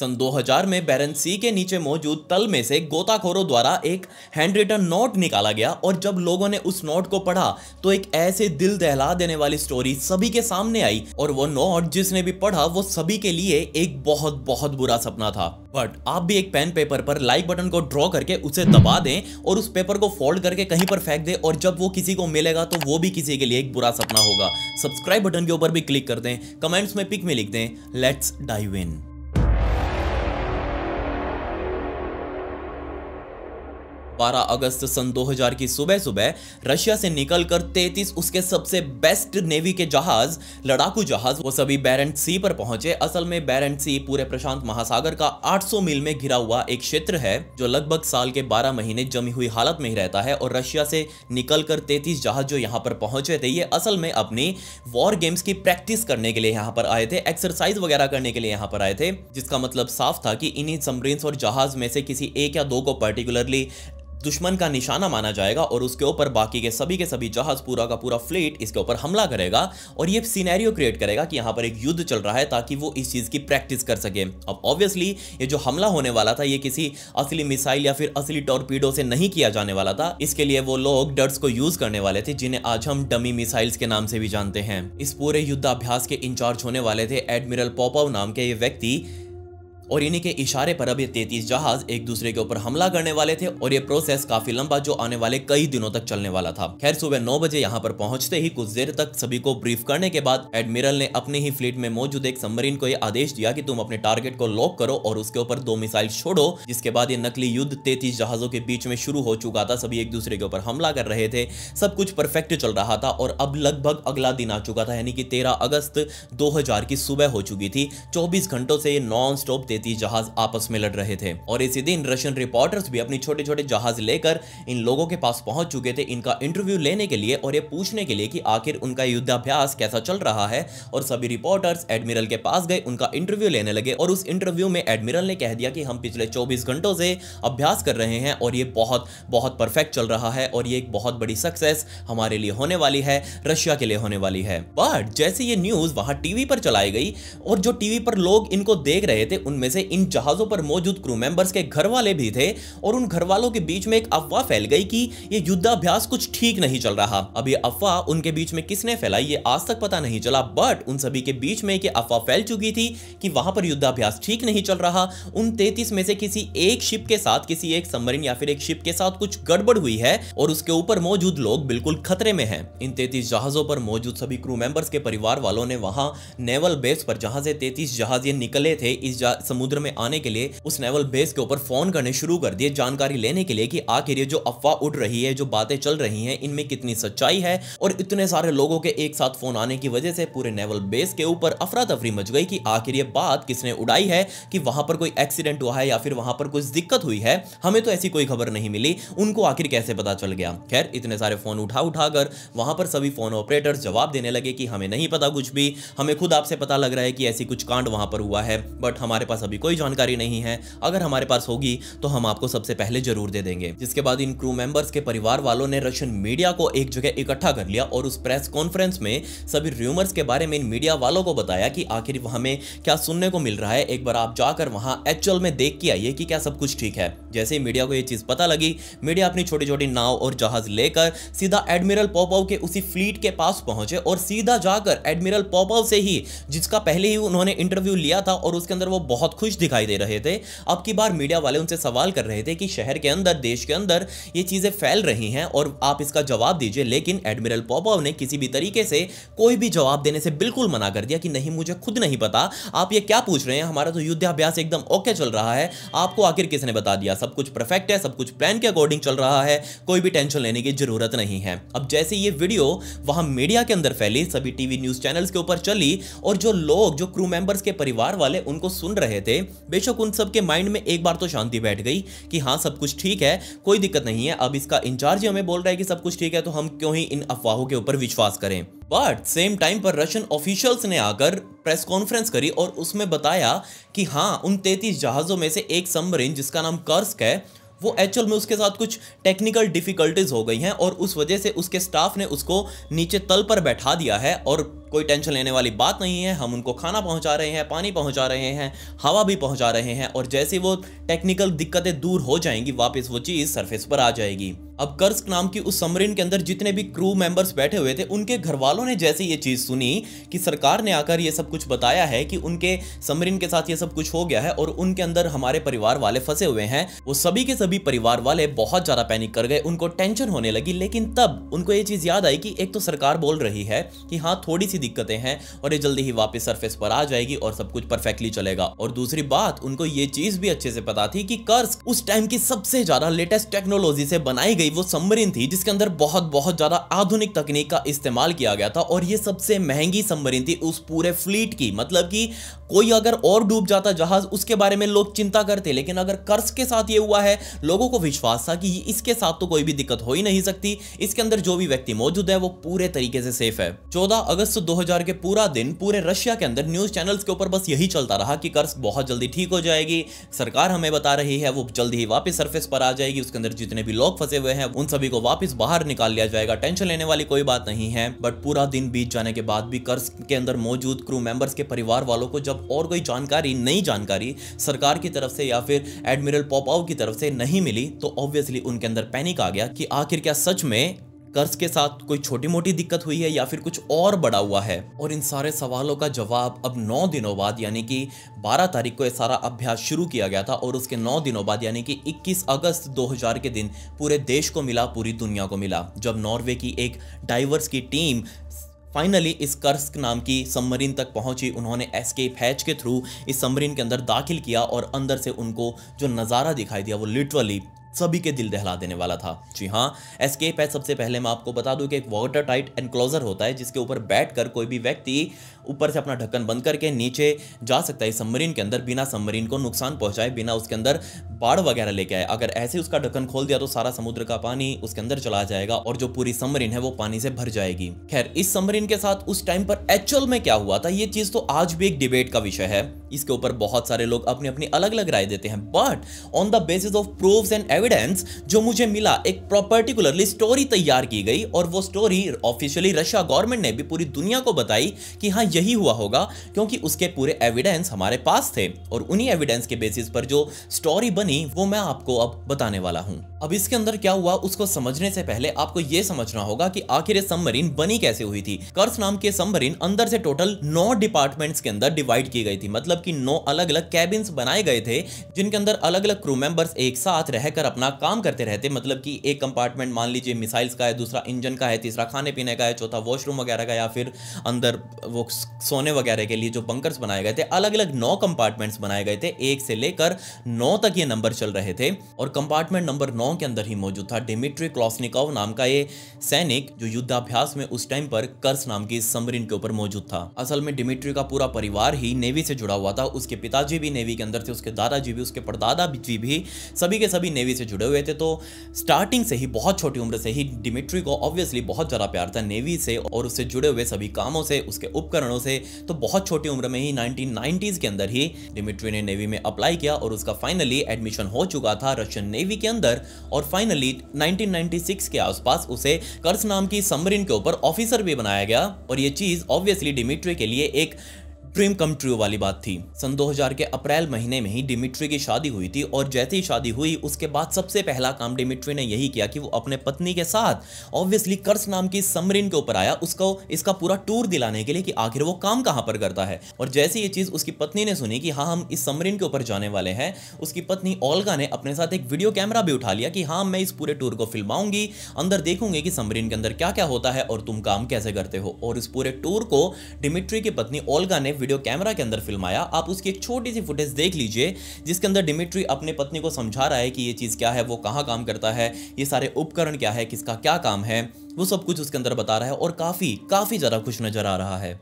सन 2000 में बैरन सी के नीचे मौजूद तल में से गोताखोरों द्वारा एक हैंड रिटन नोट निकाला गया और जब लोगों ने उस नोट को पढ़ा तो एक ऐसे दिल दहला देने वाली स्टोरी सभी के सामने आई और वो नोट जिसने भी पढ़ा वो सभी के लिए एक बहुत बहुत बुरा सपना था बट आप भी एक पेन पेपर पर लाइक बटन को ड्रॉ करके उसे दबा दें और उस पेपर को फोल्ड करके कहीं पर फेंक दे और जब वो किसी को मिलेगा तो वो भी किसी के लिए एक बुरा सपना होगा सब्सक्राइब बटन के ऊपर भी क्लिक कर दें कमेंट्स में पिक में लिख दें लेट्स डाइव इन 12 अगस्त सन 2000 की सुबह सुबह रशिया से निकलकर 33 उसके सबसे बेस्ट नेवी के जहाज लड़ाकू जहाज वो सभी बैरेंट सी पर पहुंचे असल में बैरेंट सी पूरे प्रशांत महासागर का 800 मील में घिरा हुआ एक क्षेत्र है जो लगभग साल के 12 महीने जमी हुई हालत में ही रहता है और रशिया से निकलकर 33 जहाज जो यहाँ पर पहुंचे थे ये असल में अपनी वॉर गेम्स की प्रैक्टिस करने के लिए यहाँ पर आए थे एक्सरसाइज वगैरह करने के लिए यहाँ पर आए थे जिसका मतलब साफ था कि इन्हीं समरीन्स और जहाज में से किसी एक या दो को पर्टिकुलरली दुश्मन का निशाना माना जाएगा और उसके ऊपर बाकी के सभी के सभी जहाज पूरा का पूरा फ्लीट इसके ऊपर हमला करेगा और ये सीनैरियो क्रिएट करेगा कि यहाँ पर एक युद्ध चल रहा है ताकि वो इस चीज़ की प्रैक्टिस कर सके अब ऑब्वियसली ये जो हमला होने वाला था ये किसी असली मिसाइल या फिर असली टॉर्पीडो से नहीं किया जाने वाला था इसके लिए वो लोग डर्ट्स को यूज करने वाले थे जिन्हें आज हम डमी मिसाइल्स के नाम से भी जानते हैं इस पूरे युद्धाभ्यास के इंचार्ज होने वाले थे एडमिरल पॉपव नाम के ये व्यक्ति और इन्हीं के इशारे पर अब ये तैतीस जहाज एक दूसरे के ऊपर हमला करने वाले थे और ये प्रोसेस काफी लंबा जो आने वाले कई दिनों तक चलने वाला था खैर सुबह नौ बजे यहाँ पर पहुंचते ही कुछ देर तक सभी को ब्रीफ करने के बाद एडमिरल ने अपने ही फ्लीट में मौजूद एक सबमरीन को यह आदेश दिया कि तुम अपने टारगेट को लॉक करो और उसके ऊपर दो मिसाइल छोड़ो जिसके बाद ये नकली युद्ध तैतीस जहाजों के बीच में शुरू हो चुका था सभी एक दूसरे के ऊपर हमला कर रहे थे सब कुछ परफेक्ट चल रहा था और अब लगभग अगला दिन आ चुका था यानी कि तेरह अगस्त दो की सुबह हो चुकी थी चौबीस घंटों से ये नॉन स्टॉप तैतीस जहाज आपस में लड़ रहे थे और इसी दिन रशियन रिपोर्टर्स भी अपने छोटे छोटे जहाज लेकर इन लोगों के पास पहुंच चुके थे इनका इंटरव्यू लेने के लिए और ये पूछने के लिए कि आखिर उनका युद्धाभ्यास कैसा चल रहा है और सभी रिपोर्टर्स एडमिरल के पास गए उनका इंटरव्यू लेने लगे और उस इंटरव्यू में एडमिरल ने कह दिया कि हम पिछले चौबीस घंटों से अभ्यास कर रहे हैं और ये बहुत बहुत परफेक्ट चल रहा है और ये एक बहुत बड़ी सक्सेस हमारे लिए होने वाली है रशिया के लिए होने वाली है बट जैसे ये न्यूज वहां टीवी पर चलाई गई और जो टीवी पर लोग इनको देख रहे थे उनमें में से इन जहाजों पर मौजूद क्रू मेंबर्स के घर वाले भी थे और उन घर वालों के बीच में एक अफवाह फैल गई कि ये युद्धाभ्यास कुछ ठीक नहीं चल रहा अब ये अफवाह उनके बीच में किसने फैलाई ये आज तक पता नहीं चला बट उन सभी के बीच में ये अफवाह फैल चुकी थी कि वहां पर युद्धाभ्यास ठीक नहीं चल रहा उन तैतीस में से किसी एक शिप के साथ किसी एक सबमरीन या फिर एक शिप के साथ कुछ गड़बड़ हुई है और उसके ऊपर मौजूद लोग बिल्कुल खतरे में है इन तैतीस जहाजों पर मौजूद सभी क्रू मेंबर्स के परिवार वालों ने वहां नेवल बेस पर जहां से तैतीस जहाज ये निकले थे इस समुद्र में आने के लिए उस नेवल बेस के ऊपर फोन करने शुरू कर दिए जानकारी लेने के लिए कि आखिर ये जो अफवाह उठ रही है जो बातें चल रही हैं इनमें कितनी सच्चाई है और इतने सारे लोगों के एक साथ फोन आने की वजह से पूरे नेवल बेस के ऊपर अफरा तफरी मच गई कि आखिर ये बात किसने उड़ाई है कि वहां पर कोई एक्सीडेंट हुआ है या फिर वहां पर कुछ दिक्कत हुई है हमें तो ऐसी कोई खबर नहीं मिली उनको आखिर कैसे पता चल गया खैर इतने सारे फोन उठा उठाकर वहां पर सभी फोन ऑपरेटर्स जवाब देने लगे कि हमें नहीं पता कुछ भी हमें खुद आपसे पता लग रहा है कि ऐसी कुछ कांड वहां पर हुआ है बट हमारे पास अभी कोई जानकारी नहीं है अगर हमारे पास होगी तो हम आपको सबसे पहले जरूर दे देंगे जिसके बाद इन क्रू मेंबर्स के परिवार वालों ने रशियन मीडिया को एक जगह इकट्ठा कर लिया और उस प्रेस कॉन्फ्रेंस में सभी र्यूमर्स के बारे में इन मीडिया वालों को बताया कि आखिर में क्या सुनने को मिल रहा है एक बार आप जाकर वहां एक्चुअल में देख के आइए कि क्या सब कुछ ठीक है जैसे ही मीडिया को यह चीज पता लगी मीडिया अपनी छोटी छोटी नाव और जहाज लेकर सीधा एडमिरल पोपाव के उसी फ्लीट के पास पहुंचे और सीधा जाकर एडमिरल पोपाव से ही जिसका पहले ही उन्होंने इंटरव्यू लिया था और उसके अंदर वो बहुत खुश दिखाई दे रहे थे अब की बार मीडिया वाले उनसे सवाल कर रहे थे कि शहर के अंदर देश के अंदर ये चीज़ें फैल रही हैं और आप इसका जवाब दीजिए लेकिन एडमिरल पॉपॉव ने किसी भी तरीके से कोई भी जवाब देने से बिल्कुल मना कर दिया कि नहीं मुझे खुद नहीं पता आप ये क्या पूछ रहे हैं हमारा तो युद्धाभ्यास एकदम ओके चल रहा है आपको आखिर किसने बता दिया सब कुछ परफेक्ट है सब कुछ प्लान के अकॉर्डिंग चल रहा है कोई भी टेंशन लेने की जरूरत नहीं है अब जैसे ये वीडियो वहां मीडिया के अंदर फैली सभी टीवी न्यूज चैनल्स के ऊपर चली और जो लोग जो क्रू मेंबर्स के परिवार वाले उनको सुन रहे थे बेशक उन सबके माइंड में एक बार तो शांति बैठ गई कि हाँ सब कुछ ठीक है कोई दिक्कत नहीं है अब इसका इंचार्ज ही हमें बोल रहा है कि सब कुछ ठीक है तो हम क्यों ही इन अफवाहों के ऊपर विश्वास करें बट सेम टाइम पर रशियन ऑफिशियल्स ने आकर प्रेस कॉन्फ्रेंस करी और उसमें बताया कि हाँ उन तैतीस जहाज़ों में से एक सबमरीन जिसका नाम कर्स्क है वो एक्चुअल में उसके साथ कुछ टेक्निकल डिफिकल्टीज हो गई हैं और उस वजह से उसके स्टाफ ने उसको नीचे तल पर बैठा दिया है और कोई टेंशन लेने वाली बात नहीं है हम उनको खाना पहुंचा रहे हैं पानी पहुंचा रहे हैं हवा भी पहुंचा रहे हैं और जैसे वो टेक्निकल दिक्कतें दूर हो जाएंगी वापस वो चीज़ सरफेस पर आ जाएगी अब कर्स्क नाम की उस समरीन के अंदर जितने भी क्रू मेंबर्स बैठे हुए थे उनके घर वालों ने जैसे ये चीज़ सुनी कि सरकार ने आकर ये सब कुछ बताया है कि उनके समरीन के साथ ये सब कुछ हो गया है और उनके अंदर हमारे परिवार वाले फंसे हुए हैं वो सभी के सभी परिवार वाले बहुत ज़्यादा पैनिक कर गए उनको टेंशन होने लगी लेकिन तब उनको ये चीज़ याद आई कि एक तो सरकार बोल रही है कि हाँ थोड़ी सी सी दिक्कतें हैं और ये जल्दी ही वापस सरफेस पर आ जाएगी और सब कुछ परफेक्टली चलेगा और दूसरी बात उनको ये चीज भी अच्छे से पता थी कि कर्स उस टाइम की सबसे ज्यादा लेटेस्ट टेक्नोलॉजी से बनाई गई वो सबमरीन थी जिसके अंदर बहुत बहुत ज्यादा आधुनिक तकनीक का इस्तेमाल किया गया था और ये सबसे महंगी सबमरीन थी उस पूरे फ्लीट की मतलब की कोई अगर और डूब जाता जहाज उसके बारे में लोग चिंता करते लेकिन अगर कर्स के साथ ये हुआ है लोगों को विश्वास था कि इसके साथ तो कोई भी दिक्कत हो ही नहीं सकती इसके अंदर जो भी व्यक्ति मौजूद है वो पूरे तरीके से सेफ है चौदह अगस्त 2000 के पूरा दिन पूरे रशिया के अंदर न्यूज़ चैनल्स के ऊपर बस यही चलता रहा कि कर्ज बहुत जल्दी ठीक हो जाएगी सरकार हमें बता रही है वो जल्दी ही वापस सरफेस पर आ जाएगी उसके अंदर जितने भी लोग फंसे हुए हैं उन सभी को वापस बाहर निकाल लिया जाएगा टेंशन लेने वाली कोई बात नहीं है बट पूरा दिन बीत जाने के बाद भी कर्ज के अंदर मौजूद क्रू मेंबर्स के परिवार वालों को जब और कोई जानकारी नई जानकारी सरकार की तरफ से या फिर एडमिरल पॉपाओ की तरफ से नहीं मिली तो ऑब्वियसली उनके अंदर पैनिक आ गया कि आखिर क्या सच में कर्ज के साथ कोई छोटी मोटी दिक्कत हुई है या फिर कुछ और बड़ा हुआ है और इन सारे सवालों का जवाब अब नौ दिनों बाद यानी कि बारह तारीख को यह सारा अभ्यास शुरू किया गया था और उसके नौ दिनों बाद यानी कि 21 अगस्त 2000 के दिन पूरे देश को मिला पूरी दुनिया को मिला जब नॉर्वे की एक डाइवर्स की टीम फाइनली इस कर्स्क नाम की सबमरीन तक पहुंची उन्होंने एस्केप हैच के थ्रू इस सबमरीन के अंदर दाखिल किया और अंदर से उनको जो नज़ारा दिखाई दिया वो लिटरली सभी के दिल दहला देने वाला था जी हाँ एस्केप है सबसे पहले मैं आपको बता दूं कि एक वाटर टाइट एनक्लोजर होता है जिसके ऊपर बैठकर कोई भी व्यक्ति ऊपर से अपना ढक्कन बंद करके नीचे जा सकता है सबमरीन के अंदर बिना सबमरीन को नुकसान पहुंचाए बिना उसके अंदर बाढ़ वगैरह लेके आए अगर ऐसे उसका ढक्कन खोल दिया तो सारा समुद्र का पानी उसके अंदर चला जाएगा और जो पूरी सबमरीन है वो पानी से भर जाएगी खैर इस सबमरीन के साथ उस टाइम पर एक्चुअल में क्या हुआ था ये चीज तो आज भी एक डिबेट का विषय है इसके ऊपर बहुत सारे लोग अपनी अपनी अलग अलग राय देते हैं but on the basis of proof and evidence जो मुझे मिला एक पर्टिकुलरली स्टोरी तैयार की गई और वो स्टोरी ऑफिशियली रशिया गवर्नमेंट ने भी पूरी दुनिया को बताई कि हाँ यही हुआ होगा क्योंकि उसके पूरे एविडेंस हमारे पास थे और उन्हीं एविडेंस के बेसिस पर जो स्टोरी बनी वो मैं आपको अब बताने वाला हूँ अब इसके अंदर क्या हुआ उसको समझने से पहले आपको ये समझना होगा कि आखिर सबमरीन बनी कैसे हुई थी कर्स नाम के सबमरीन अंदर से टोटल नौ डिपार्टमेंट्स के अंदर डिवाइड की गई थी मतलब कि नौ अलग अलग कैबिन्स बनाए गए थे जिनके अंदर अलग अलग क्रू मेंबर्स एक साथ रहकर अपना काम करते रहते मतलब कि एक कंपार्टमेंट मान लीजिए मिसाइल्स का है दूसरा इंजन का है तीसरा खाने पीने का है चौथा वॉशरूम वगैरह का या फिर अंदर वो सोने वगैरह के लिए जो बंकर्स बनाए गए थे अलग अलग नौ कंपार्टमेंट्स बनाए गए थे एक से लेकर नौ तक ये नंबर चल रहे थे और कंपार्टमेंट नंबर नौ के अंदर ही मौजूद था डिमिट्री क्लॉसनिकॉव नाम का ये सैनिक जो युद्धाभ्यास में उस टाइम पर कर्स नाम की सबमरीन के ऊपर मौजूद था असल में डिमिट्री का पूरा परिवार ही नेवी से जुड़ा हुआ था उसके पिताजी भी नेवी के अंदर थे उसके दादाजी भी उसके परदादा भी सभी के सभी नेवी नेवी से जुड़े हुए थे तो स्टार्टिंग से ही बहुत छोटी उम्र से ही डिमिट्री को ऑब्वियसली बहुत ज़्यादा प्यार था नेवी से और उससे जुड़े हुए सभी कामों से उसके उपकरणों से तो बहुत छोटी उम्र में ही नाइनटीन के अंदर ही डिमिट्री ने नेवी में अप्लाई किया और उसका फाइनली एडमिशन हो चुका था रशियन नेवी के अंदर और फाइनली नाइनटीन के आसपास उसे कर्स नाम की समरिन के ऊपर ऑफिसर भी बनाया गया और ये चीज़ ऑब्वियसली डिमिट्री के लिए एक ड्रीम कम ट्रू वाली बात थी सन 2000 के अप्रैल महीने में ही डिमिट्री की शादी हुई थी और जैसे ही शादी हुई उसके बाद सबसे पहला काम डिमिट्री ने यही किया कि वो अपने पत्नी के साथ ऑब्वियसली कर्स नाम की समरीन के ऊपर आया उसको इसका पूरा टूर दिलाने के लिए कि आखिर वो काम कहाँ पर करता है और जैसे ये चीज़ उसकी पत्नी ने सुनी कि हाँ हम इस समरीन के ऊपर जाने वाले हैं उसकी पत्नी ओल्गा ने अपने साथ एक वीडियो कैमरा भी उठा लिया कि हाँ मैं इस पूरे टूर को फिल्माऊंगी अंदर देखूंगी कि समरीन के अंदर क्या क्या होता है और तुम काम कैसे करते हो और इस पूरे टूर को डिमिट्री की पत्नी ओल्गा ने वीडियो कैमरा के अंदर फिल्म आया आप उसकी एक छोटी सी फुटेज देख लीजिए जिसके अंदर डिमिट्री अपने पत्नी को समझा रहा है कि ये चीज़ क्या है वो कहाँ काम करता है ये सारे उपकरण क्या है किसका क्या काम है वो सब कुछ उसके अंदर बता रहा है और काफ़ी काफ़ी ज़्यादा खुश नज़र आ रहा है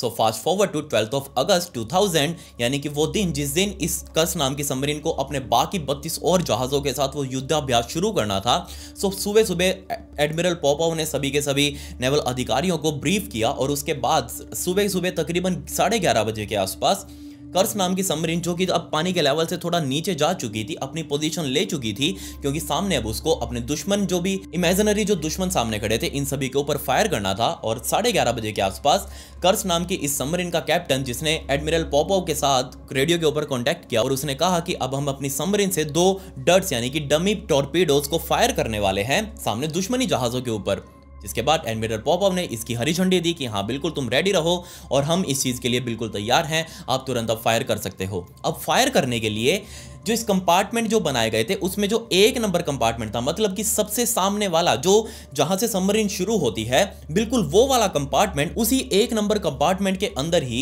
so fast forward to twelfth of August 2000 यानी कि वो दिन जिस दिन इस कस नाम के सबमरीन को अपने बाकी बत्तीस और जहाज़ों के साथ वो युद्धाभ्यास शुरू करना था सो सुबह सुबह एडमिरल पोपाव ने सभी के सभी नेवल अधिकारियों को ब्रीफ किया और उसके बाद सुबह सुबह तकरीबन साढ़े ग्यारह बजे के आसपास कर्स नाम की सबमरीन जो कि अब पानी के लेवल से थोड़ा नीचे जा चुकी थी अपनी पोजीशन ले चुकी थी क्योंकि सामने अब उसको अपने दुश्मन जो भी इमेजनरी जो दुश्मन सामने खड़े थे इन सभी के ऊपर फायर करना था और साढ़े ग्यारह बजे के आसपास कर्स नाम की इस सबमरीन का कैप्टन जिसने एडमिरल पोपो के साथ रेडियो के ऊपर कॉन्टैक्ट किया और उसने कहा कि अब हम अपनी सबमरीन से दो डर्ट्स यानी कि डमी टॉर्पीडोज को फायर करने वाले हैं सामने दुश्मनी जहाजों के ऊपर जिसके बाद एडमिरल पॉपअप ने इसकी हरी झंडी दी कि हाँ बिल्कुल तुम रेडी रहो और हम इस चीज़ के लिए बिल्कुल तैयार हैं आप तुरंत अब फायर कर सकते हो अब फायर करने के लिए जो इस कंपार्टमेंट जो बनाए गए थे उसमें जो एक नंबर कंपार्टमेंट था मतलब कि सबसे सामने वाला जो जहां से सबमरीन शुरू होती है बिल्कुल वो वाला कंपार्टमेंट उसी एक नंबर कंपार्टमेंट के अंदर ही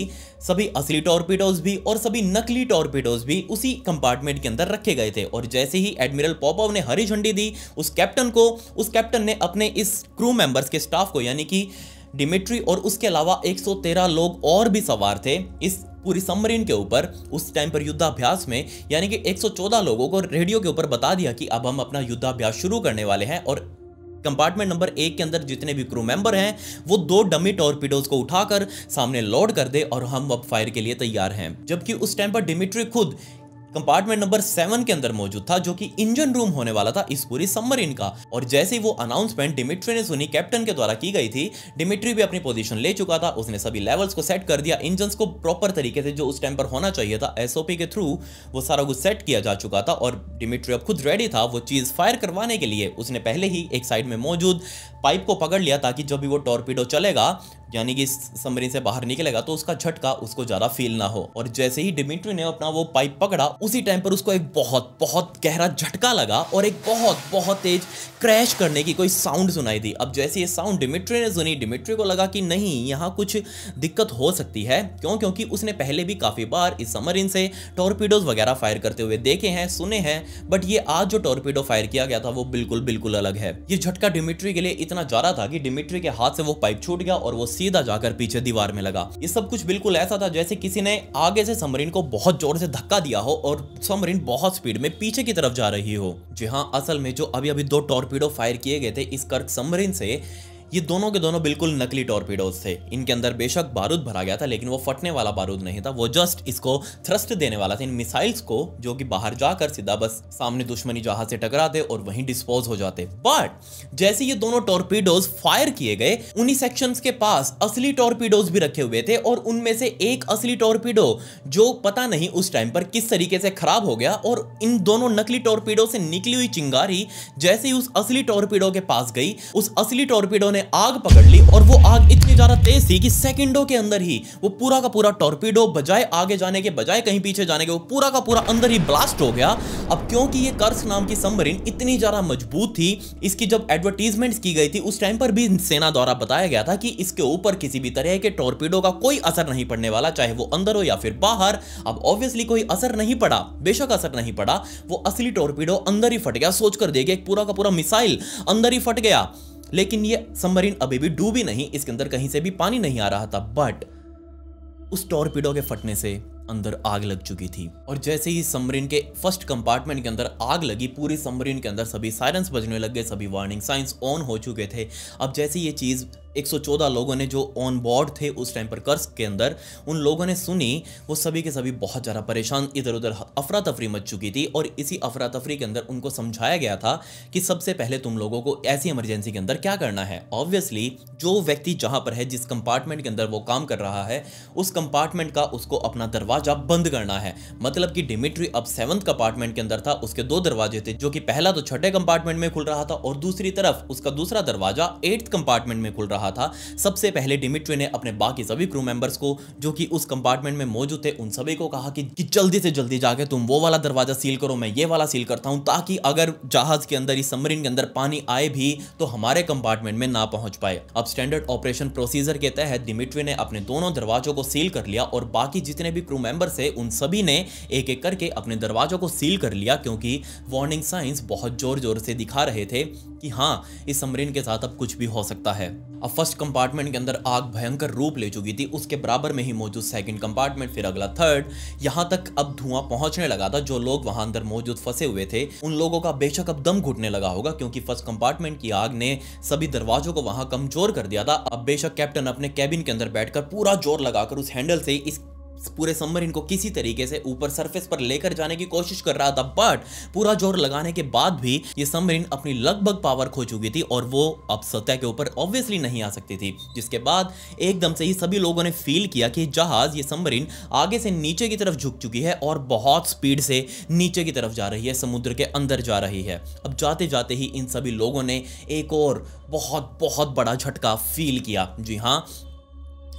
सभी असली टॉर्पीडोज भी और सभी नकली टॉर्पीडोज भी उसी कंपार्टमेंट के अंदर रखे गए थे और जैसे ही एडमिरल पॉपॉव ने हरी झंडी दी उस कैप्टन को उस कैप्टन ने अपने इस क्रू मेंबर्स के स्टाफ को यानी कि डिमिट्री और उसके अलावा 113 लोग और भी सवार थे इस पूरी सबमरीन के ऊपर उस टाइम पर युद्धाभ्यास में यानी कि 114 लोगों को रेडियो के ऊपर बता दिया कि अब हम अपना युद्धाभ्यास शुरू करने वाले हैं और कंपार्टमेंट नंबर एक के अंदर जितने भी क्रू मेंबर हैं वो दो डमी टॉर्पीडोज को उठाकर सामने लोड कर दे और हम अब फायर के लिए तैयार हैं जबकि उस टाइम पर डिमिट्री खुद कंपार्टमेंट नंबर सेवन के अंदर मौजूद था जो कि इंजन रूम होने वाला था इस पूरी सबमरीन का और जैसे ही वो अनाउंसमेंट डिमिट्री ने सुनी कैप्टन के द्वारा की गई थी डिमिट्री भी अपनी पोजीशन ले चुका था उसने सभी लेवल्स को सेट कर दिया इंजन को प्रॉपर तरीके से जो उस टाइम पर होना चाहिए था एसओपी के थ्रू वो सारा कुछ सेट किया जा चुका था और डिमिट्री अब खुद रेडी था वो चीज फायर करवाने के लिए उसने पहले ही एक साइड में मौजूद पाइप को पकड़ लिया ताकि जब भी वो टॉर्पीडो चलेगा यानी कि समरीन से बाहर निकलेगा तो उसका झटका उसको ज्यादा फील ना हो और जैसे ही डिमिट्री ने अपना वो पाइप पकड़ा उसी टाइम पर उसको एक बहुत बहुत गहरा झटका लगा और एक बहुत बहुत तेज क्रैश करने की कोई साउंड सुनाई दी अब जैसे ये साउंड डिमिट्री ने सुनी डिमिट्री को लगा कि नहीं यहाँ कुछ दिक्कत हो सकती है क्यों क्योंकि उसने पहले भी काफ़ी बार इस समरीन से टॉर्पीडोज वगैरह फायर करते हुए देखे हैं सुने हैं बट ये आज जो टॉर्पीडो फायर किया गया था वो बिल्कुल बिल्कुल अलग है ये झटका डिमिट्री के लिए इतना ज़्यादा था कि डिमिट्री के हाथ से वो पाइप छूट गया और वो सीधा जाकर पीछे दीवार में लगा ये सब कुछ बिल्कुल ऐसा था जैसे किसी ने आगे से समरीन को बहुत जोर से धक्का दिया हो और समरीन बहुत स्पीड में पीछे की तरफ जा रही हो जी हाँ असल में जो अभी अभी दो टॉर्पीडो फायर किए गए थे इस कर्क समरीन से ये दोनों के दोनों बिल्कुल नकली टॉर्पीडोज थे इनके अंदर बेशक बारूद भरा गया था लेकिन वो फटने वाला बारूद नहीं था वो जस्ट इसको थ्रस्ट देने वाला था इन मिसाइल्स को जो कि बाहर जाकर सीधा बस सामने दुश्मनी जहाज से टकराते और वहीं डिस्पोज हो जाते बट जैसे ये दोनों टॉर्पीडोज फायर किए गए उन्हीं सेक्शन के पास असली टॉर्पीडोज भी रखे हुए थे और उनमें से एक असली टॉर्पीडो जो पता नहीं उस टाइम पर किस तरीके से खराब हो गया और इन दोनों नकली टॉर्पीडो से निकली हुई चिंगारी जैसे ही उस असली टॉर्पीडो के पास गई उस असली टॉर्पीडो ने ने आग पकड़ ली और वो आग इतनी ज्यादा तेज थी कि सेकंडों के अंदर ही वो पूरा का पूरा टॉर्पीडो बजाय आगे जाने के बजाय कहीं पीछे जाने के वो पूरा का पूरा अंदर ही ब्लास्ट हो गया अब क्योंकि ये कर्स नाम की सबमरीन इतनी ज्यादा मजबूत थी इसकी जब एडवर्टीजमेंट की गई थी उस टाइम पर भी सेना द्वारा बताया गया था कि इसके ऊपर किसी भी तरह के टॉर्पीडो का कोई असर नहीं पड़ने वाला चाहे वो अंदर हो या फिर बाहर अब ऑब्वियसली कोई असर नहीं पड़ा बेशक असर नहीं पड़ा वो असली टॉर्पीडो अंदर ही फट गया सोचकर देखिए पूरा का पूरा मिसाइल अंदर ही फट गया लेकिन ये सबमरीन अभी भी डूबी नहीं इसके अंदर कहीं से भी पानी नहीं आ रहा था बट उस टॉर्पीडो के फटने से अंदर आग लग चुकी थी और जैसे ही सबमरीन के फर्स्ट कंपार्टमेंट के अंदर आग लगी पूरी सबमरीन के अंदर सभी साइरेंस बजने लग गए सभी वार्निंग साइंस ऑन हो चुके थे अब जैसे ये चीज़ 114 लोगों ने जो ऑन बोर्ड थे उस टाइम पर कर्स के अंदर उन लोगों ने सुनी वो सभी के सभी बहुत ज़्यादा परेशान इधर उधर अफरा तफरी मच चुकी थी और इसी अफरा तफरी के अंदर उनको समझाया गया था कि सबसे पहले तुम लोगों को ऐसी इमरजेंसी के अंदर क्या करना है ऑब्वियसली जो व्यक्ति जहाँ पर है जिस कंपार्टमेंट के अंदर वो काम कर रहा है उस कंपार्टमेंट का उसको अपना दरवाजा बंद करना है मतलब कि डिमिट्री अब सेवंथ कंपार्टमेंट के अंदर था उसके दो दरवाजे थे जो कि पहला तो छठे कंपार्टमेंट में खुल रहा था और दूसरी तरफ उसका दूसरा दरवाजा एट्थ कंपार्टमेंट में खुल रहा रहा था सबसे पहले डिमिट्री ने अपने बाकी सभी क्रू मेंबर्स को जो कि उस कंपार्टमेंट में मौजूद थे उन सभी को कहा कि, कि जल्दी से जल्दी जाके तुम वो वाला दरवाजा सील करो मैं ये वाला सील करता हूं ताकि अगर जहाज के अंदर इस सबमरीन के अंदर पानी आए भी तो हमारे कंपार्टमेंट में ना पहुंच पाए अब स्टैंडर्ड ऑपरेशन प्रोसीजर के तहत डिमिट्री ने अपने दोनों दरवाजों को सील कर लिया और बाकी जितने भी क्रू मेंबर्स है उन सभी ने एक एक करके अपने दरवाजों को सील कर लिया क्योंकि वार्निंग साइंस बहुत जोर जोर से दिखा रहे थे कि हाँ इस समरीन के साथ अब कुछ भी हो सकता है अब फर्स्ट कंपार्टमेंट के अंदर आग भयंकर रूप ले चुकी थी उसके बराबर में ही मौजूद सेकंड कंपार्टमेंट फिर अगला थर्ड यहां तक अब धुआं पहुंचने लगा था जो लोग वहां अंदर मौजूद फंसे हुए थे उन लोगों का बेशक अब दम घुटने लगा होगा क्योंकि फर्स्ट कंपार्टमेंट की आग ने सभी दरवाजों को वहां कमजोर कर दिया था अब बेशक कैप्टन अपने कैबिन के अंदर बैठकर पूरा जोर लगाकर उस हैंडल से इस पूरे समर को किसी तरीके से ऊपर सरफेस पर लेकर जाने की कोशिश कर रहा था बट पूरा जोर लगाने के बाद भी ये सबमरीन अपनी लगभग पावर खो चुकी थी और वो अब सतह के ऊपर ऑब्वियसली नहीं आ सकती थी जिसके बाद एकदम से ही सभी लोगों ने फील किया कि जहाज ये सबमरीन आगे से नीचे की तरफ झुक चुकी है और बहुत स्पीड से नीचे की तरफ जा रही है समुद्र के अंदर जा रही है अब जाते जाते ही इन सभी लोगों ने एक और बहुत बहुत बड़ा झटका फील किया जी हाँ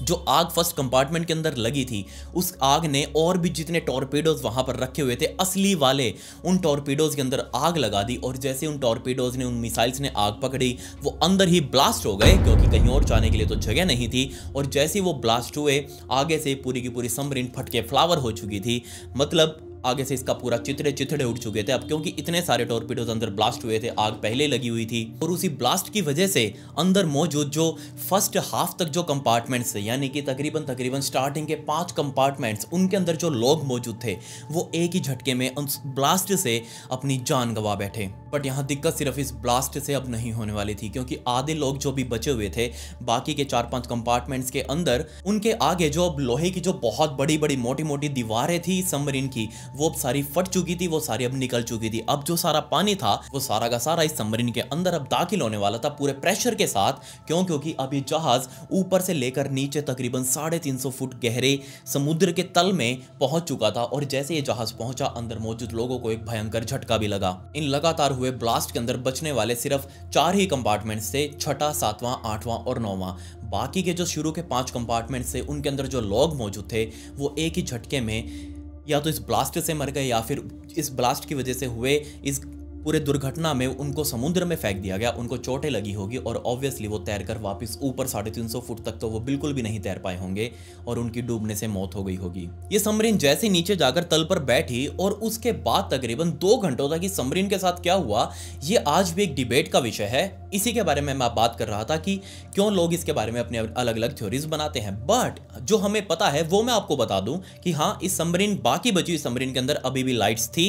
जो आग फर्स्ट कंपार्टमेंट के अंदर लगी थी उस आग ने और भी जितने टॉर्पीडोज़ वहाँ पर रखे हुए थे असली वाले उन टॉर्पेडोज के अंदर आग लगा दी और जैसे उन टॉर्पीडोज़ ने उन मिसाइल्स ने आग पकड़ी वो अंदर ही ब्लास्ट हो गए क्योंकि कहीं और जाने के लिए तो जगह नहीं थी और जैसे वो ब्लास्ट हुए आगे से पूरी की पूरी समरीन फटके फ्लावर हो चुकी थी मतलब आगे से इसका पूरा चितड़े चितड़े उठ चुके थे अब क्योंकि इतने सारे टॉर्पीडोज अंदर ब्लास्ट हुए थे आग पहले लगी हुई थी और उसी ब्लास्ट की वजह से अंदर मौजूद जो फर्स्ट हाफ तक जो कंपार्टमेंट्स थे यानी कि तकरीबन तकरीबन स्टार्टिंग के पांच कंपार्टमेंट्स उनके अंदर जो लोग मौजूद थे वो एक ही झटके में उस ब्लास्ट से अपनी जान गंवा बैठे बट यहाँ दिक्कत सिर्फ इस ब्लास्ट से अब नहीं होने वाली थी क्योंकि आधे लोग जो भी बचे हुए थे बाकी के चार पांच कंपार्टमेंट्स के अंदर उनके आगे जो अब लोहे की जो बहुत बड़ी बड़ी मोटी मोटी दीवारें थी सबमरीन की वो सारी फट चुकी थी वो सारी अब निकल चुकी थी अब जो सारा पानी था वो सारा का सारा इस सबमरीन के अंदर अब दाखिल होने वाला था पूरे प्रेशर के साथ क्यों क्योंकि अब ये जहाज ऊपर से लेकर नीचे तकरीबन साढ़े तीन सौ फुट गहरे समुद्र के तल में पहुंच चुका था और जैसे ये जहाज पहुंचा अंदर मौजूद लोगों को एक भयंकर झटका भी लगा इन लगातार हुए ब्लास्ट के अंदर बचने वाले सिर्फ चार ही कंपार्टमेंट थे छठा सातवां आठवां और नौवां बाकी के जो शुरू के पांच कंपार्टमेंट थे उनके अंदर जो लोग मौजूद थे वो एक ही झटके में या तो इस ब्लास्ट से मर गए या फिर इस ब्लास्ट की वजह से हुए इस पूरे दुर्घटना में उनको समुद्र में फेंक दिया गया उनको चोटें लगी होगी और ऑब्वियसली वो तैरकर वापस ऊपर साढ़े तीन सौ फुट तक तो वो बिल्कुल भी नहीं तैर पाए होंगे और उनकी डूबने से मौत हो गई होगी ये समरीन जैसे नीचे जाकर तल पर बैठी और उसके बाद तकरीबन दो घंटों तक इस समरीन के साथ क्या हुआ ये आज भी एक डिबेट का विषय है इसी के बारे में मैं बात कर रहा था कि क्यों लोग इसके बारे में अपने अलग अलग थ्योरीज बनाते हैं बट जो हमें पता है वो मैं आपको बता दूं कि हाँ इस समरीन बाकी बची हुई समरीन के अंदर अभी भी लाइट्स थी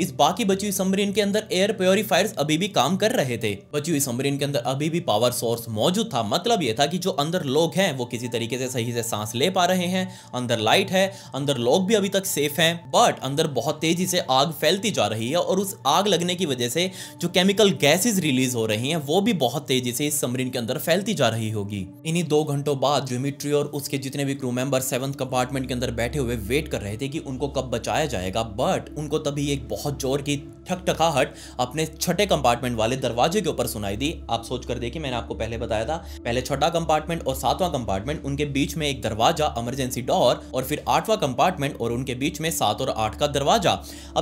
इस बाकी बची हुई सबमरीन के अंदर एयर प्योरीफायर्स अभी भी काम कर रहे थे बची हुई सबमरीन के अंदर अभी भी पावर सोर्स मौजूद था मतलब यह था कि जो अंदर लोग हैं वो किसी तरीके से सही से सांस ले पा रहे हैं अंदर लाइट है अंदर लोग भी अभी तक सेफ हैं बट अंदर बहुत तेजी से आग फैलती जा रही है और उस आग लगने की वजह से जो केमिकल गैसेज रिलीज हो रही है वो भी बहुत तेजी से इस सबमरीन के अंदर फैलती जा रही होगी इन्हीं दो घंटों बाद ज्योमिट्री और उसके जितने भी क्रू मेंबर सेवंथ कंपार्टमेंट के अंदर बैठे हुए वेट कर रहे थे कि उनको कब बचाया जाएगा बट उनको तभी एक बहुत बहुत जोर की ठकाहट अपने छठे कंपार्टमेंट वाले दरवाजे के ऊपर सुनाई दी आप सोच कर देखिए मैंने आपको पहले बताया था पहले छठा कंपार्टमेंट और सातवां कंपार्टमेंट उनके बीच में एक दरवाजा इमरजेंसी डोर और फिर आठवां कंपार्टमेंट और उनके बीच में सात और आठ का दरवाजा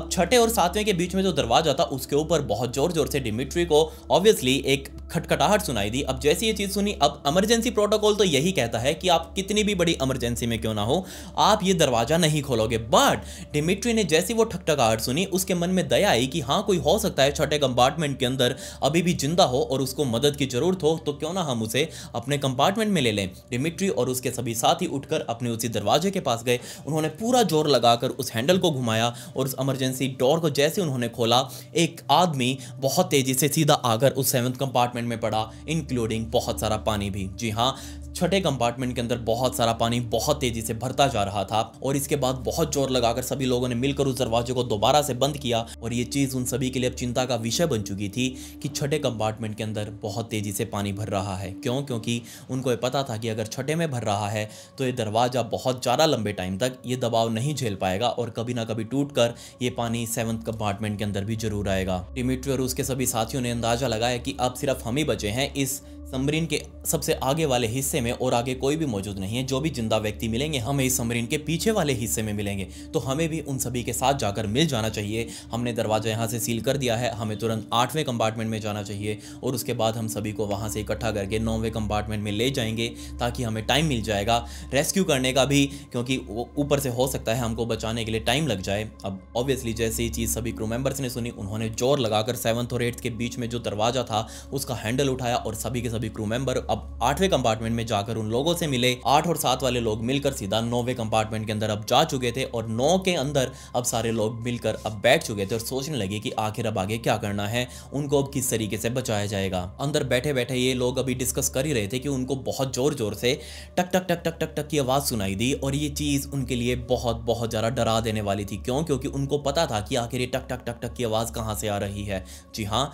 अब छठे और सातवें के बीच में जो दरवाजा था उसके ऊपर बहुत जोर जोर से डिमिट्री को ऑब्वियसली एक खटखटाहट सुनाई दी अब जैसी ये चीज सुनी अब इमरजेंसी प्रोटोकॉल तो यही कहता है कि आप कितनी भी बड़ी इमरजेंसी में क्यों ना हो आप ये दरवाजा नहीं खोलोगे बट डिमिट्री ने जैसी वो ठकटकाहट सुनी उसके उसके मन में दया आई कि हाँ कोई हो सकता है छठे कंपार्टमेंट के अंदर अभी भी जिंदा हो और उसको मदद की ज़रूरत हो तो क्यों ना हम उसे अपने कंपार्टमेंट में ले लें डिमिट्री और उसके सभी साथी उठकर अपने उसी दरवाजे के पास गए उन्होंने पूरा जोर लगाकर उस हैंडल को घुमाया और उस एमरजेंसी डोर को जैसे उन्होंने खोला एक आदमी बहुत तेज़ी से सीधा आकर उस सेवन्थ कंपार्टमेंट में पड़ा इंक्लूडिंग बहुत सारा पानी भी जी हाँ छठे कंपार्टमेंट के अंदर बहुत सारा पानी बहुत तेजी से भरता जा रहा था और इसके बाद बहुत जोर लगाकर सभी लोगों ने मिलकर उस दरवाजे को दोबारा से बंद किया और ये चीज उन सभी के लिए अब चिंता का विषय बन चुकी थी कि छठे कंपार्टमेंट के अंदर बहुत तेजी से पानी भर रहा है क्यों क्योंकि उनको ये पता था कि अगर छठे में भर रहा है तो ये दरवाजा बहुत ज़्यादा लंबे टाइम तक ये दबाव नहीं झेल पाएगा और कभी ना कभी टूट कर ये पानी सेवंथ कंपार्टमेंट के अंदर भी जरूर आएगा डिमिट्री और उसके सभी साथियों ने अंदाजा लगाया कि अब सिर्फ हम ही बचे हैं इस समरीन के सबसे आगे वाले हिस्से में और आगे कोई भी मौजूद नहीं है जो भी जिंदा व्यक्ति मिलेंगे हमें इस समरीन के पीछे वाले हिस्से में मिलेंगे तो हमें भी उन सभी के साथ जाकर मिल जाना चाहिए हमने दरवाज़ा यहाँ से सील कर दिया है हमें तुरंत आठवें कंपार्टमेंट में जाना चाहिए और उसके बाद हम सभी को वहाँ से इकट्ठा करके नौवें कंपार्टमेंट में ले जाएंगे ताकि हमें टाइम मिल जाएगा रेस्क्यू करने का भी क्योंकि ऊपर से हो सकता है हमको बचाने के लिए टाइम लग जाए अब ऑब्वियसली जैसे ही चीज़ सभी क्रू मेम्बर्स ने सुनी उन्होंने जोर लगाकर सेवन्थ और एट्थ के बीच में जो दरवाज़ा था उसका हैंडल उठाया और सभी के सभी क्रू मेंबर अब आठवें कंपार्टमेंट में जाकर उन लोगों से मिले आठ और सात वाले लोग मिलकर सीधा नौवे कंपार्टमेंट के अंदर अब जा चुके थे और नौ के अंदर अब सारे लोग मिलकर अब बैठ चुके थे और सोचने लगे कि आखिर अब आगे क्या करना है उनको अब किस तरीके से बचाया जाएगा अंदर बैठे बैठे ये लोग अभी डिस्कस कर ही रहे थे कि उनको बहुत जोर जोर से टक टक टक टक टक टक की आवाज़ सुनाई दी और ये चीज़ उनके लिए बहुत बहुत ज़्यादा डरा देने वाली थी क्यों क्योंकि उनको पता था कि आखिर ये टक टक टक टक की आवाज़ कहां से आ रही है जी हाँ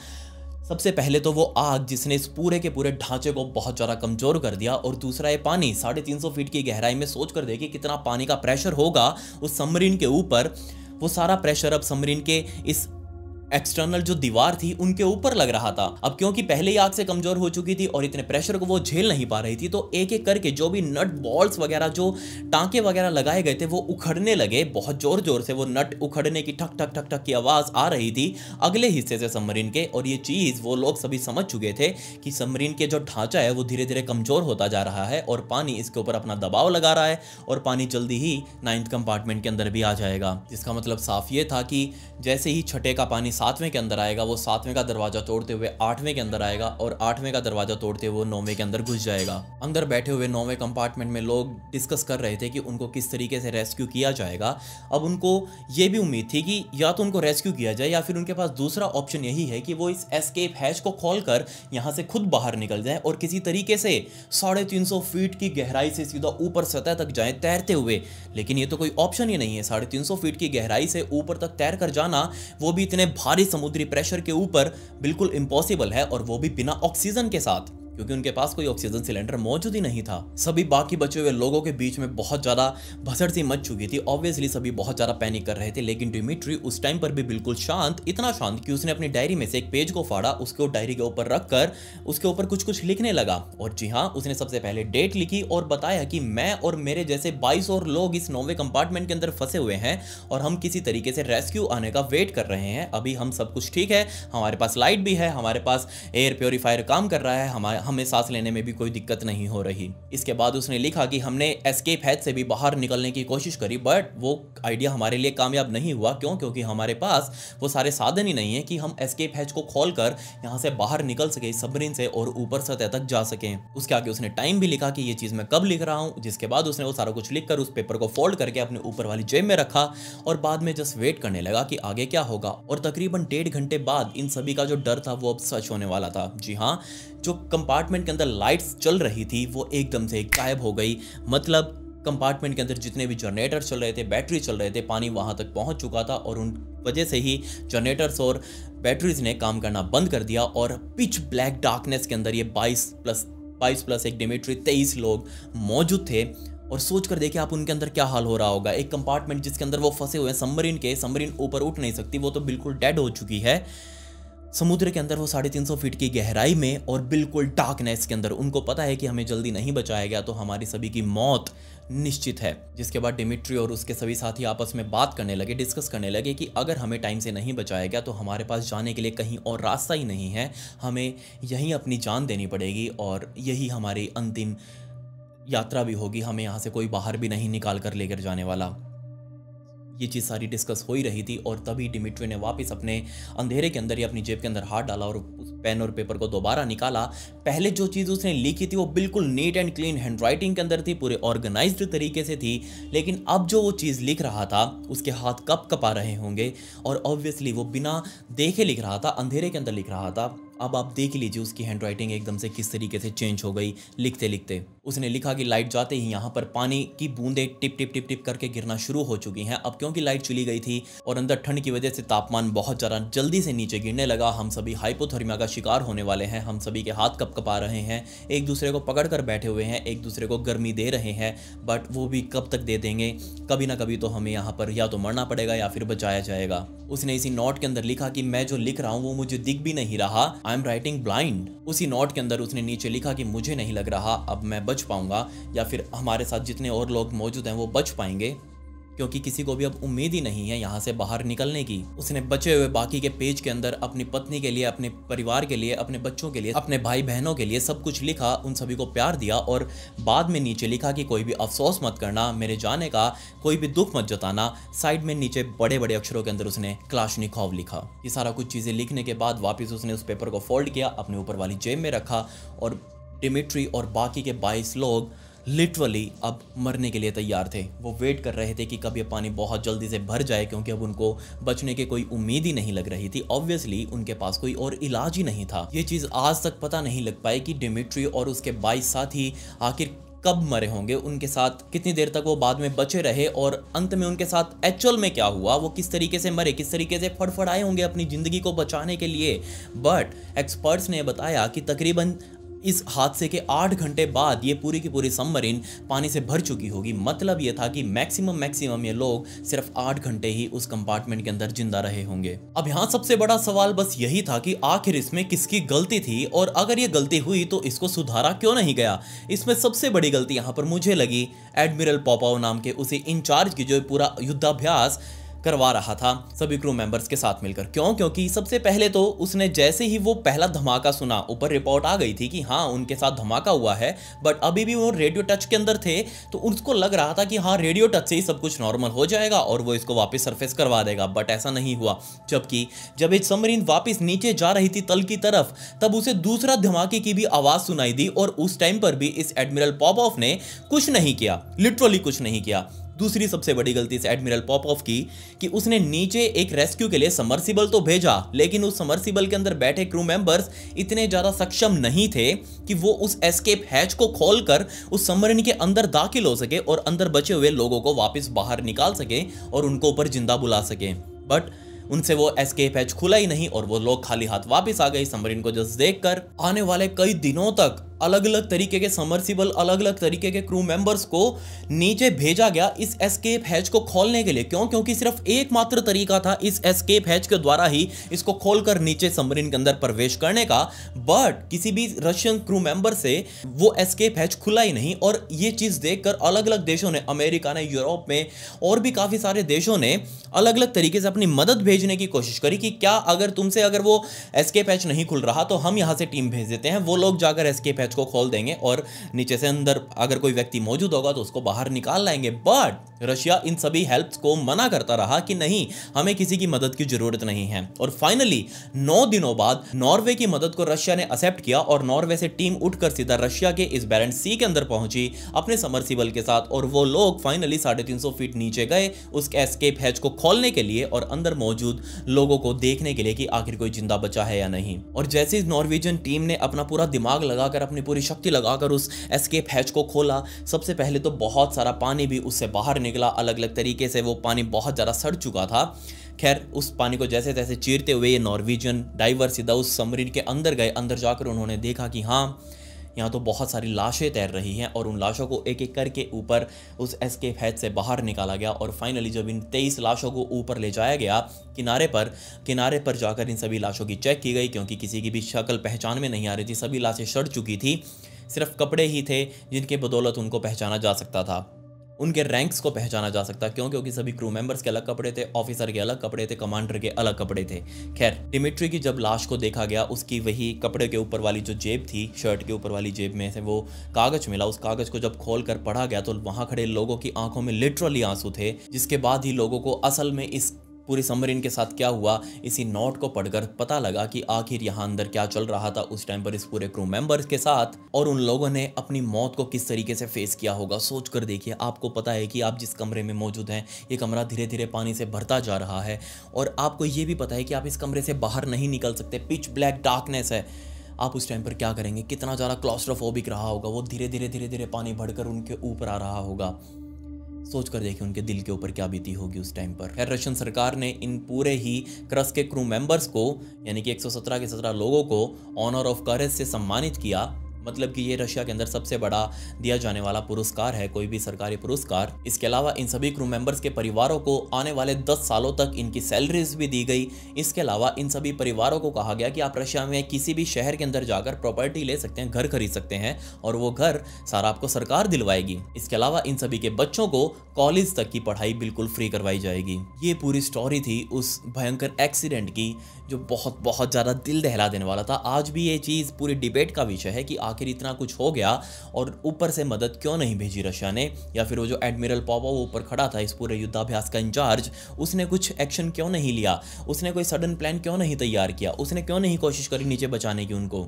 सबसे पहले तो वो आग जिसने इस पूरे के पूरे ढांचे को बहुत ज़्यादा कमज़ोर कर दिया और दूसरा ये पानी साढ़े तीन सौ फीट की गहराई में सोच कर देखिए कितना पानी का प्रेशर होगा उस सबमरीन के ऊपर वो सारा प्रेशर अब सबमरीन के इस एक्सटर्नल जो दीवार थी उनके ऊपर लग रहा था अब क्योंकि पहले ही आग से कमजोर हो चुकी थी और इतने प्रेशर को वो झेल नहीं पा रही थी तो एक एक करके जो भी नट बॉल्स वगैरह जो टांके वगैरह लगाए गए थे वो उखड़ने लगे बहुत जोर जोर से वो नट उखड़ने की ठक ठक ठक ठक की आवाज आ रही थी अगले हिस्से से सबमरीन के और ये चीज वो लोग सभी समझ चुके थे कि सबमरीन के जो ढांचा है वो धीरे धीरे कमजोर होता जा रहा है और पानी इसके ऊपर अपना दबाव लगा रहा है और पानी जल्दी ही नाइन्थ कंपार्टमेंट के अंदर भी आ जाएगा इसका मतलब साफ ये था कि जैसे ही छठे का पानी सातवें के अंदर आएगा वो सातवें का दरवाजा तोड़ते हुए आठवें के अंदर आएगा और आठवें का दरवाजा तोड़ते हुए नौवें के अंदर घुस जाएगा अंदर बैठे हुए नौवें कंपार्टमेंट में लोग डिस्कस कर रहे थे कि उनको किस तरीके से रेस्क्यू किया जाएगा अब उनको ये भी उम्मीद थी कि या तो उनको रेस्क्यू किया जाए या फिर उनके पास दूसरा ऑप्शन यही है कि वो इस एस्केप हैच को खोल कर यहाँ से खुद बाहर निकल जाए और किसी तरीके से साढ़े तीन सौ फीट की गहराई से सीधा ऊपर सतह तक जाए तैरते हुए लेकिन ये तो कोई ऑप्शन ही नहीं है साढ़े तीन सौ फीट की गहराई से ऊपर तक तैर कर जाना वो भी इतने भारी समुद्री प्रेशर के ऊपर बिल्कुल इम्पॉसिबल है और वो भी बिना ऑक्सीजन के साथ क्योंकि उनके पास कोई ऑक्सीजन सिलेंडर मौजूद ही नहीं था सभी बाकी बचे हुए लोगों के बीच में बहुत ज़्यादा भसड़ सी मच चुकी थी ऑब्वियसली सभी बहुत ज़्यादा पैनिक कर रहे थे लेकिन डिमिट्री उस टाइम पर भी बिल्कुल शांत इतना शांत कि उसने अपनी डायरी में से एक पेज को फाड़ा उसको डायरी के ऊपर रख कर उसके ऊपर कुछ कुछ लिखने लगा और जी हाँ उसने सबसे पहले डेट लिखी और बताया कि मैं और मेरे जैसे बाईस और लोग इस नौवे कंपार्टमेंट के अंदर फंसे हुए हैं और हम किसी तरीके से रेस्क्यू आने का वेट कर रहे हैं अभी हम सब कुछ ठीक है हमारे पास लाइट भी है हमारे पास एयर प्योरीफायर काम कर रहा है हमारे हमें सांस लेने में भी कोई दिक्कत नहीं हो रही इसके बाद उसने लिखा कि हमने एस्केप हैथ से भी बाहर निकलने की कोशिश करी बट वो आइडिया हमारे लिए कामयाब नहीं हुआ क्यों क्योंकि हमारे पास वो सारे साधन ही नहीं है कि हम एस्केप हैच को खोल कर यहाँ से बाहर निकल सके सबरीन से और ऊपर सतह तक जा सकें उसके आगे उसने टाइम भी लिखा कि ये चीज़ मैं कब लिख रहा हूँ जिसके बाद उसने वो सारा कुछ लिख कर उस पेपर को फोल्ड करके अपने ऊपर वाली जेब में रखा और बाद में जस्ट वेट करने लगा कि आगे क्या होगा और तकरीबन डेढ़ घंटे बाद इन सभी का जो डर था वो अब सच होने वाला था जी हाँ जो कंपार्टमेंट के अंदर लाइट्स चल रही थी वो एकदम से गायब हो गई मतलब कंपार्टमेंट के अंदर जितने भी जनरेटर चल रहे थे बैटरी चल रहे थे पानी वहाँ तक पहुँच चुका था और उन वजह से ही जनरेटर्स और बैटरीज ने काम करना बंद कर दिया और पिच ब्लैक डार्कनेस के अंदर ये 22 प्लस 22 प्लस एक डिमेट्री 23 लोग मौजूद थे और सोच कर देखिए आप उनके अंदर क्या हाल हो रहा होगा एक कंपार्टमेंट जिसके अंदर वो फंसे हुए हैं सबमरीन के सबमरीन ऊपर उठ नहीं सकती वो तो बिल्कुल डेड हो चुकी है समुद्र के अंदर वो साढ़े तीन सौ फीट की गहराई में और बिल्कुल डार्कनेस के अंदर उनको पता है कि हमें जल्दी नहीं बचाया गया तो हमारी सभी की मौत निश्चित है जिसके बाद डिमिट्री और उसके सभी साथी आपस में बात करने लगे डिस्कस करने लगे कि अगर हमें टाइम से नहीं बचाया गया तो हमारे पास जाने के लिए कहीं और रास्ता ही नहीं है हमें यहीं अपनी जान देनी पड़ेगी और यही हमारी अंतिम यात्रा भी होगी हमें यहाँ से कोई बाहर भी नहीं निकाल कर लेकर जाने वाला ये चीज़ सारी डिस्कस हो ही रही थी और तभी डिमिट्री ने वापस अपने अंधेरे के अंदर या अपनी जेब के अंदर हाथ डाला और उस पेन और पेपर को दोबारा निकाला पहले जो चीज़ उसने लिखी थी वो बिल्कुल नीट एंड क्लीन हैंडराइटिंग के अंदर थी पूरे ऑर्गेनाइज्ड तरीके से थी लेकिन अब जो वो चीज़ लिख रहा था उसके हाथ कप कपा रहे होंगे और ऑब्वियसली वो बिना देखे लिख रहा था अंधेरे के अंदर लिख रहा था अब आप देख लीजिए उसकी हैंड राइटिंग एकदम से किस तरीके से चेंज हो गई लिखते लिखते उसने लिखा कि लाइट जाते ही यहाँ पर पानी की बूंदें टिप टिप टिप टिप करके गिरना शुरू हो चुकी हैं अब क्योंकि लाइट चली गई थी और अंदर ठंड की वजह से तापमान बहुत ज़्यादा जल्दी से नीचे गिरने लगा हम सभी हाइपोथर्मिया का शिकार होने वाले हैं हम सभी के हाथ कप कपा रहे हैं एक दूसरे को पकड़ कर बैठे हुए हैं एक दूसरे को गर्मी दे रहे हैं बट वो भी कब तक दे देंगे कभी ना कभी तो हमें यहाँ पर या तो मरना पड़ेगा या फिर बचाया जाएगा उसने इसी नोट के अंदर लिखा कि मैं जो लिख रहा हूँ वो मुझे दिख भी नहीं रहा आई एम राइटिंग ब्लाइंड उसी नोट के अंदर उसने नीचे लिखा कि मुझे नहीं लग रहा अब मैं बच पाऊंगा या फिर हमारे साथ जितने और लोग मौजूद हैं वो बच पाएंगे क्योंकि किसी को भी अब उम्मीद ही नहीं है यहाँ से बाहर निकलने की उसने बचे हुए बाकी के पेज के अंदर अपनी पत्नी के लिए अपने परिवार के लिए अपने बच्चों के लिए अपने भाई बहनों के लिए सब कुछ लिखा उन सभी को प्यार दिया और बाद में नीचे लिखा कि कोई भी अफसोस मत करना मेरे जाने का कोई भी दुख मत जताना साइड में नीचे बड़े बड़े अक्षरों के अंदर उसने क्लाश लिखा ये सारा कुछ चीज़ें लिखने के बाद वापस उसने उस पेपर को फोल्ड किया अपने ऊपर वाली जेब में रखा और डिमिट्री और बाकी के बाईस लोग लिटरली अब मरने के लिए तैयार थे वो वेट कर रहे थे कि कब ये पानी बहुत जल्दी से भर जाए क्योंकि अब उनको बचने की कोई उम्मीद ही नहीं लग रही थी ऑब्वियसली उनके पास कोई और इलाज ही नहीं था ये चीज़ आज तक पता नहीं लग पाई कि डिमिट्री और उसके बाईस साथी आखिर कब मरे होंगे उनके साथ कितनी देर तक वो बाद में बचे रहे और अंत में उनके साथ एक्चुअल में क्या हुआ वो किस तरीके से मरे किस तरीके से फड़फड़ाए होंगे अपनी ज़िंदगी को बचाने के लिए बट एक्सपर्ट्स ने बताया कि तकरीबन इस हादसे के आठ घंटे बाद ये पूरी की पूरी सबमरीन पानी से भर चुकी होगी मतलब ये था कि मैक्सिमम मैक्सिमम ये लोग सिर्फ आठ घंटे ही उस कंपार्टमेंट के अंदर जिंदा रहे होंगे अब यहाँ सबसे बड़ा सवाल बस यही था कि आखिर इसमें किसकी गलती थी और अगर ये गलती हुई तो इसको सुधारा क्यों नहीं गया इसमें सबसे बड़ी गलती यहाँ पर मुझे लगी एडमिरल पोपाओ नाम के उसी इंचार्ज की जो पूरा युद्धाभ्यास करवा रहा था सभी क्रू मेंबर्स के साथ मिलकर क्यों क्योंकि सबसे पहले तो उसने जैसे ही वो पहला धमाका सुना ऊपर रिपोर्ट आ गई थी कि हाँ उनके साथ धमाका हुआ है बट अभी भी वो रेडियो टच के अंदर थे तो उसको लग रहा था कि हाँ रेडियो टच से ही सब कुछ नॉर्मल हो जाएगा और वो इसको वापस सरफेस करवा देगा बट ऐसा नहीं हुआ जबकि जब एक सबमरीन वापस नीचे जा रही थी तल की तरफ तब उसे दूसरा धमाके की भी आवाज सुनाई दी और उस टाइम पर भी इस एडमिरल ऑफ ने कुछ नहीं किया लिटरली कुछ नहीं किया दूसरी सबसे बड़ी गलती से एडमिरल पॉपऑफ की कि उसने नीचे एक रेस्क्यू के लिए समर्सिबल तो भेजा लेकिन उस समर्सिबल के अंदर बैठे क्रू मेंबर्स इतने ज़्यादा सक्षम नहीं थे कि वो उस एस्केप हैच को खोल कर उस समरन के अंदर दाखिल हो सके और अंदर बचे हुए लोगों को वापस बाहर निकाल सके और उनको ऊपर जिंदा बुला सके बट उनसे वो एस्केप हैच खुला ही नहीं और वो लोग खाली हाथ वापस आ गए समरिन को जस्ट देखकर आने वाले कई दिनों तक अलग अलग तरीके के समर्सिबल अलग अलग तरीके के क्रू मेंबर्स को नीचे भेजा गया इस एस्केप हैच को खोलने के लिए क्यों क्योंकि सिर्फ एकमात्र तरीका था इस एस्केप हैच के द्वारा ही इसको खोलकर नीचे सबमरीन के अंदर प्रवेश करने का बट किसी भी रशियन क्रू मेंबर से वो एस्केप हैच खुला ही नहीं और ये चीज़ देखकर अलग अलग देशों ने अमेरिका ने यूरोप में और भी काफ़ी सारे देशों ने अलग अलग तरीके से अपनी मदद भेजने की कोशिश करी कि क्या अगर तुमसे अगर वो एस्केप हैच नहीं खुल रहा तो हम यहाँ से टीम भेज देते हैं वो लोग जाकर एस्केप हैच को खोल देंगे और नीचे से अंदर अगर कोई व्यक्ति मौजूद होगा तो उसको बाहर निकाल लाएंगे बट रशिया इन सभी हेल्प को मना करता रहा कि नहीं हमें किसी की मदद की जरूरत नहीं है और फाइनली नौ दिनों बाद नॉर्वे की मदद को रशिया ने एक्सेप्ट किया और नॉर्वे से टीम उठकर सीधा रशिया के इस बैरन सी के अंदर पहुंची अपने समरसीबल के साथ और वो लोग फाइनली साढ़े तीन सौ फीट नीचे गए उस एस्केप हैच को खोलने के लिए और अंदर मौजूद लोगों को देखने के लिए कि आखिर कोई जिंदा बचा है या नहीं और जैसे इस नॉर्वेजियन टीम ने अपना पूरा दिमाग लगाकर अपनी पूरी शक्ति लगाकर उस एस्केप हैच को खोला सबसे पहले तो बहुत सारा पानी भी उससे बाहर निकला अलग अलग तरीके से वो पानी बहुत ज़्यादा सड़ चुका था खैर उस पानी को जैसे तैसे चीरते हुए ये नॉर्वेजियन डाइवर सीधा उस समरीन के अंदर गए अंदर जाकर उन्होंने देखा कि हाँ यहाँ तो बहुत सारी लाशें तैर रही हैं और उन लाशों को एक एक करके ऊपर उस एस्केप हैच से बाहर निकाला गया और फाइनली जब इन तेईस लाशों को ऊपर ले जाया गया किनारे पर किनारे पर जाकर इन सभी लाशों की चेक की गई क्योंकि किसी की भी शक्ल पहचान में नहीं आ रही थी सभी लाशें सड़ चुकी थी सिर्फ कपड़े ही थे जिनके बदौलत उनको पहचाना जा सकता था उनके रैंक्स को पहचाना जा सकता क्यों क्योंकि सभी क्रू मेंबर्स के अलग कपड़े थे ऑफिसर के अलग कपड़े थे कमांडर के अलग कपड़े थे खैर डिमिट्री की जब लाश को देखा गया उसकी वही कपड़े के ऊपर वाली जो जेब थी शर्ट के ऊपर वाली जेब में से वो कागज मिला उस कागज को जब खोल कर पढ़ा गया तो वहां खड़े लोगों की आंखों में लिटरली आंसू थे जिसके बाद ही लोगों को असल में इस पूरी समरीन के साथ क्या हुआ इसी नोट को पढ़कर पता लगा कि आखिर यहाँ अंदर क्या चल रहा था उस टाइम पर इस पूरे क्रू मेंबर्स के साथ और उन लोगों ने अपनी मौत को किस तरीके से फेस किया होगा सोच कर देखिए आपको पता है कि आप जिस कमरे में मौजूद हैं ये कमरा धीरे धीरे पानी से भरता जा रहा है और आपको ये भी पता है कि आप इस कमरे से बाहर नहीं निकल सकते पिच ब्लैक डार्कनेस है आप उस टाइम पर क्या करेंगे कितना ज़्यादा क्लॉस्ट्रोफोबिक रहा होगा वो धीरे धीरे धीरे धीरे पानी भरकर उनके ऊपर आ रहा होगा सोच कर देखिए उनके दिल के ऊपर क्या बीती होगी उस टाइम पर खैर रशियन सरकार ने इन पूरे ही क्रस के क्रू मेंबर्स को यानी कि 117 के 17 लोगों को ऑनर ऑफ करेज से सम्मानित किया मतलब कि ये रशिया के अंदर सबसे बड़ा दिया जाने वाला पुरस्कार है कोई भी सरकारी पुरस्कार इसके अलावा इन सभी क्रू मेंबर्स के परिवारों को आने वाले 10 सालों तक इनकी सैलरीज भी दी गई इसके अलावा इन सभी परिवारों को कहा गया कि आप रशिया में किसी भी शहर के अंदर जाकर प्रॉपर्टी ले सकते हैं घर खरीद सकते हैं और वो घर सारा आपको सरकार दिलवाएगी इसके अलावा इन सभी के बच्चों को कॉलेज तक की पढ़ाई बिल्कुल फ्री करवाई जाएगी ये पूरी स्टोरी थी उस भयंकर एक्सीडेंट की जो बहुत बहुत ज़्यादा दिल दहला देने वाला था आज भी ये चीज़ पूरी डिबेट का विषय है कि आखिर इतना कुछ हो गया और ऊपर से मदद क्यों नहीं भेजी रशिया ने या फिर वो जो एडमिरल पॉपा वो ऊपर खड़ा था इस पूरे युद्धाभ्यास का इंचार्ज उसने कुछ एक्शन क्यों नहीं लिया उसने कोई सडन प्लान क्यों नहीं तैयार किया उसने क्यों नहीं कोशिश करी नीचे बचाने की उनको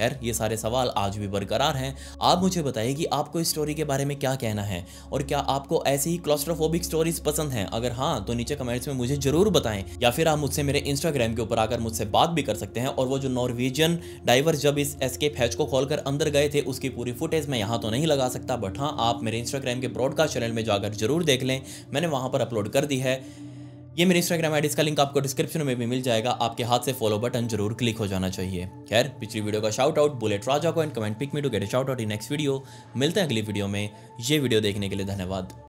खैर ये सारे सवाल आज भी बरकरार हैं आप मुझे बताइए कि आपको इस स्टोरी के बारे में क्या कहना है और क्या आपको ऐसे ही क्लॉस्ट्रोफोबिक स्टोरीज पसंद हैं अगर हाँ तो नीचे कमेंट्स में मुझे जरूर बताएं या फिर आप मुझसे मेरे इंस्टाग्राम के ऊपर आकर मुझसे बात भी कर सकते हैं और वो जो नॉर्वेजियन डाइवर जब इस एस्केप हैच को खोल अंदर गए थे उसकी पूरी फुटेज मैं यहाँ तो नहीं लगा सकता बट हाँ आप मेरे इंस्टाग्राम के ब्रॉडकास्ट चैनल में जाकर जरूर देख लें मैंने वहाँ पर अपलोड कर दी है ये मेरे इंस्टाग्राम आईडी का लिंक आपको डिस्क्रिप्शन में भी मिल जाएगा आपके हाथ से फॉलो बटन जरूर क्लिक हो जाना चाहिए खैर पिछली वीडियो का शाउट आउट बुलेट राजा को and comment pick me to get shout out in next video मिलते हैं अगली वीडियो में ये वीडियो देखने के लिए धन्यवाद